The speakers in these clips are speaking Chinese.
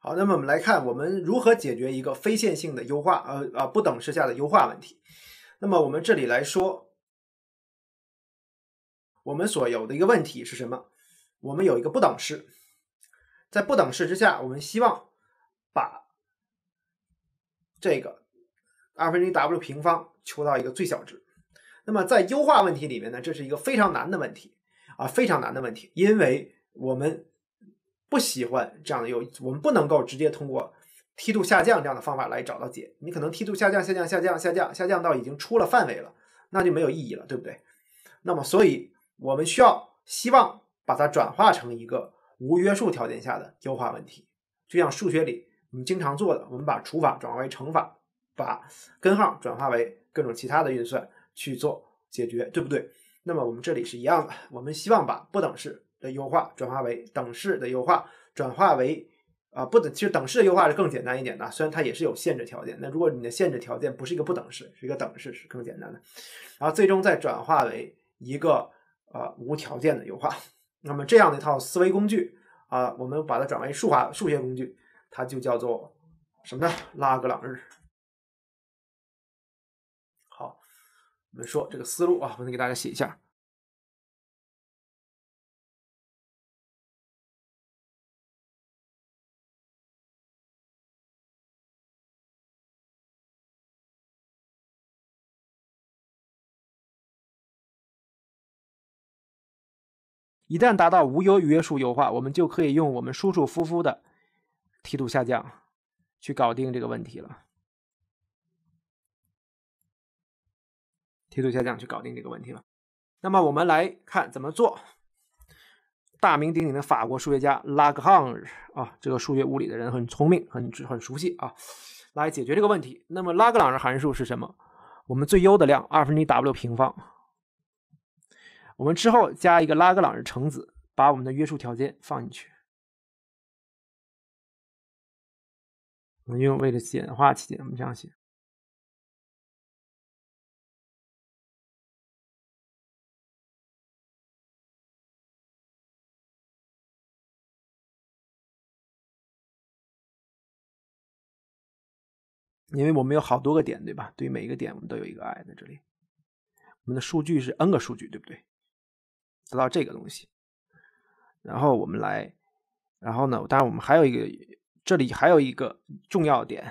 好，那么我们来看，我们如何解决一个非线性的优化，呃啊不等式下的优化问题。那么我们这里来说，我们所有的一个问题是什么？我们有一个不等式，在不等式之下，我们希望把这个。二分之一 w 平方求到一个最小值，那么在优化问题里面呢，这是一个非常难的问题啊，非常难的问题，因为我们不喜欢这样的优，我们不能够直接通过梯度下降这样的方法来找到解，你可能梯度下降下降下降下降下降到已经出了范围了，那就没有意义了，对不对？那么所以我们需要希望把它转化成一个无约束条件下的优化问题，就像数学里我们经常做的，我们把除法转化为乘法。把根号转化为各种其他的运算去做解决，对不对？那么我们这里是一样的，我们希望把不等式的优化转化为等式的优化，转化为啊不等其实等式的优化是更简单一点的，虽然它也是有限制条件，那如果你的限制条件不是一个不等式，是一个等式是更简单的，然后最终再转化为一个呃无条件的优化。那么这样的一套思维工具啊，我们把它转为数法数学工具，它就叫做什么呢？拉格朗日。我们说这个思路啊，我先给大家写一下。一旦达到无忧约束优化，我们就可以用我们舒舒服服的梯度下降去搞定这个问题了。梯度下降去搞定这个问题了。那么我们来看怎么做。大名鼎鼎的法国数学家拉格朗日啊，这个数学物理的人很聪明，很很熟悉啊，来解决这个问题。那么拉格朗日函数是什么？我们最优的量二分之一 w 平方，我们之后加一个拉格朗日乘子，把我们的约束条件放进去。我们用为了简化起见，我们这样写。因为我们有好多个点，对吧？对于每一个点，我们都有一个 i 在这里。我们的数据是 n 个数据，对不对？得到这个东西，然后我们来，然后呢？当然，我们还有一个，这里还有一个重要点，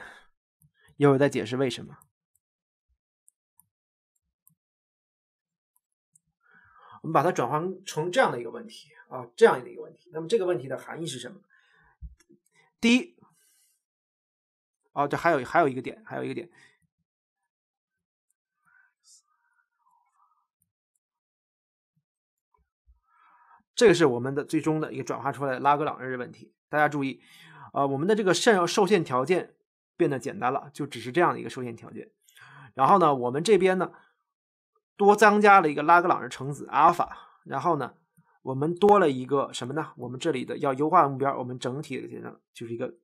一会儿再解释为什么。我们把它转换成这样的一个问题啊，这样的一个问题。那么这个问题的含义是什么？第一。哦，这还有还有一个点，还有一个点，这个是我们的最终的一个转化出来拉格朗日的问题。大家注意，啊，我们的这个限受限条件变得简单了，就只是这样的一个受限条件。然后呢，我们这边呢多增加了一个拉格朗日乘子阿尔法。然后呢，我们多了一个什么呢？我们这里的要优化目标，我们整体的就是一个。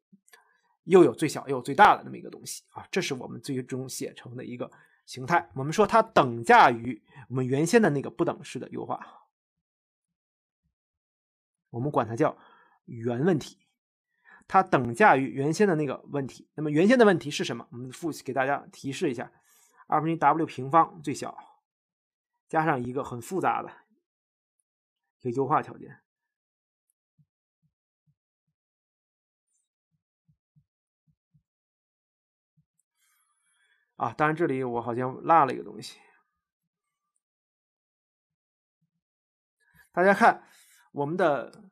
又有最小，又有最大的那么一个东西啊，这是我们最终写成的一个形态。我们说它等价于我们原先的那个不等式的优化，我们管它叫原问题，它等价于原先的那个问题。那么原先的问题是什么？我们复习给大家提示一下：二分之 w 平方最小，加上一个很复杂的个优化条件。啊，当然这里我好像落了一个东西。大家看，我们的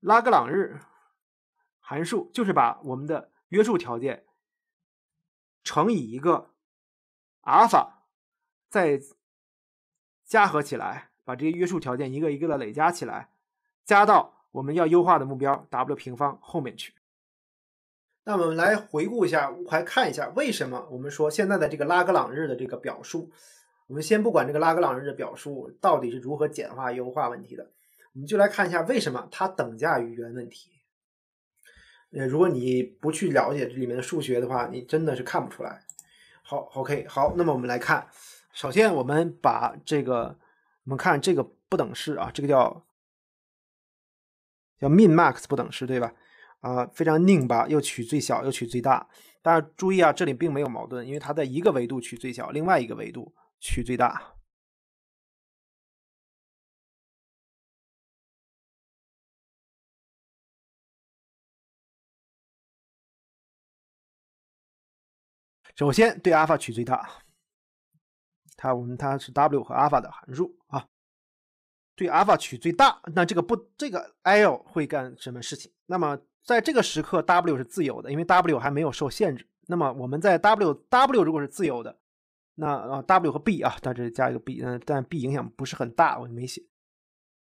拉格朗日函数就是把我们的约束条件乘以一个阿尔法，再加合起来，把这些约束条件一个一个的累加起来，加到我们要优化的目标 w 平方后面去。那我们来回顾一下，还看一下为什么我们说现在的这个拉格朗日的这个表述。我们先不管这个拉格朗日的表述到底是如何简化优化问题的，我们就来看一下为什么它等价于原问题。呃，如果你不去了解这里面的数学的话，你真的是看不出来。好，OK，好，那么我们来看，首先我们把这个，我们看这个不等式啊，这个叫叫 min-max 不等式，对吧？啊，非常拧巴，又取最小，又取最大。但是注意啊，这里并没有矛盾，因为它在一个维度取最小，另外一个维度取最大。首先对阿尔法取最大，它我们它是 W 和阿尔法的函数啊。对阿尔法取最大，那这个不，这个 L 会干什么事情？那么。在这个时刻，W 是自由的，因为 W 还没有受限制。那么我们在 W，W 如果是自由的，那啊 w 和 B 啊，但这里加一个 B，嗯，但 B 影响不是很大，我就没写。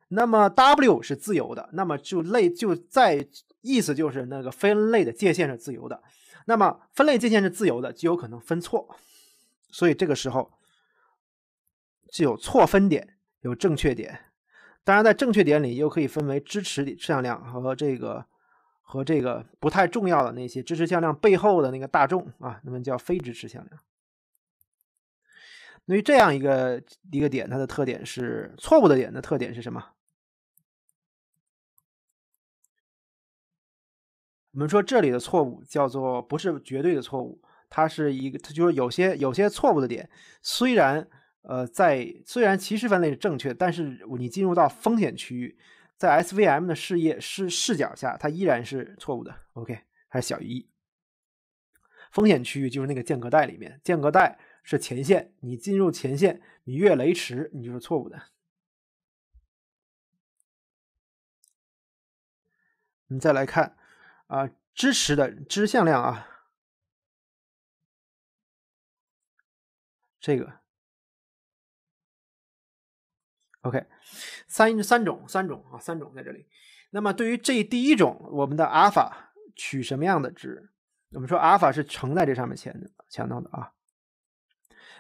那么 W 是自由的，那么就类就在意思就是那个分类的界限是自由的。那么分类界限是自由的，就有可能分错。所以这个时候就有错分点，有正确点。当然，在正确点里又可以分为支持向量和这个。和这个不太重要的那些支持向量背后的那个大众啊，那么叫非支持向量。对于这样一个一个点，它的特点是错误的点的特点是什么？我们说这里的错误叫做不是绝对的错误，它是一个，它就是有些有些错误的点，虽然呃在虽然其实分类是正确，但是你进入到风险区域。在 SVM 的视野视视角下，它依然是错误的。OK，还是小于一。风险区域就是那个间隔带里面，间隔带是前线，你进入前线，你越雷池，你就是错误的。你再来看，啊，支持的支向量啊，这个。OK，三三种三种啊，三种在这里。那么对于这第一种，我们的阿尔法取什么样的值？我们说阿尔法是乘在这上面前前头的啊，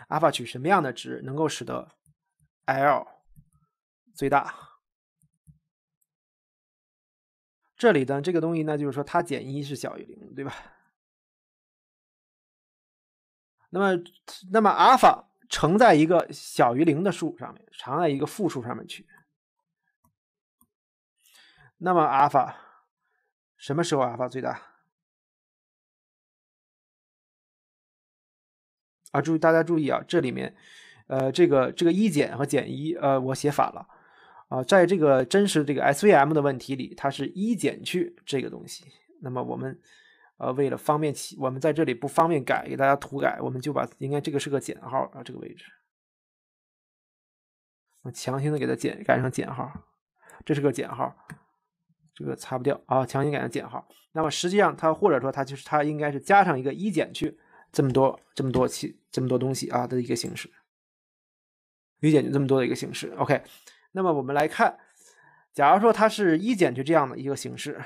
阿尔法取什么样的值能够使得 L 最大？这里的这个东西呢，就是说它减一是小于零，对吧？那么那么阿尔法。乘在一个小于零的数上面，乘在一个负数上面去。那么阿尔法什么时候阿尔法最大？啊，注意大家注意啊，这里面，呃，这个这个一减和减一，呃，我写反了啊。在这个真实这个 SVM 的问题里，它是一减去这个东西。那么我们。呃，为了方便起，我们在这里不方便改，给大家涂改，我们就把应该这个是个减号啊，这个位置，我强行的给它减改成减号，这是个减号，这个擦不掉啊，强行改成减号。那么实际上它或者说它就是它应该是加上一个一减去这么多这么多起这么多东西啊的一个形式，一减去这么多的一个形式。OK，那么我们来看，假如说它是一减去这样的一个形式。